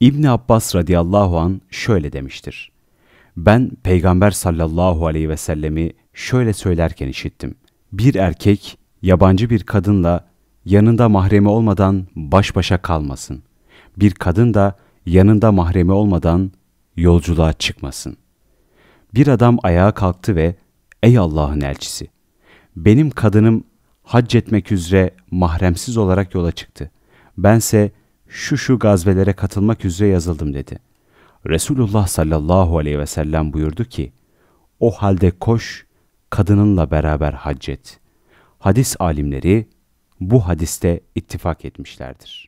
İbn Abbas radıyallahu an şöyle demiştir. Ben Peygamber sallallahu aleyhi ve sellemi şöyle söylerken işittim. Bir erkek yabancı bir kadınla yanında mahremi olmadan baş başa kalmasın. Bir kadın da yanında mahremi olmadan yolculuğa çıkmasın. Bir adam ayağa kalktı ve ''Ey Allah'ın elçisi, benim kadınım hac etmek üzere mahremsiz olarak yola çıktı. Bense şu şu gazvelere katılmak üzere yazıldım dedi. Resulullah sallallahu aleyhi ve sellem buyurdu ki, o halde koş, kadınınla beraber hac et. Hadis alimleri bu hadiste ittifak etmişlerdir.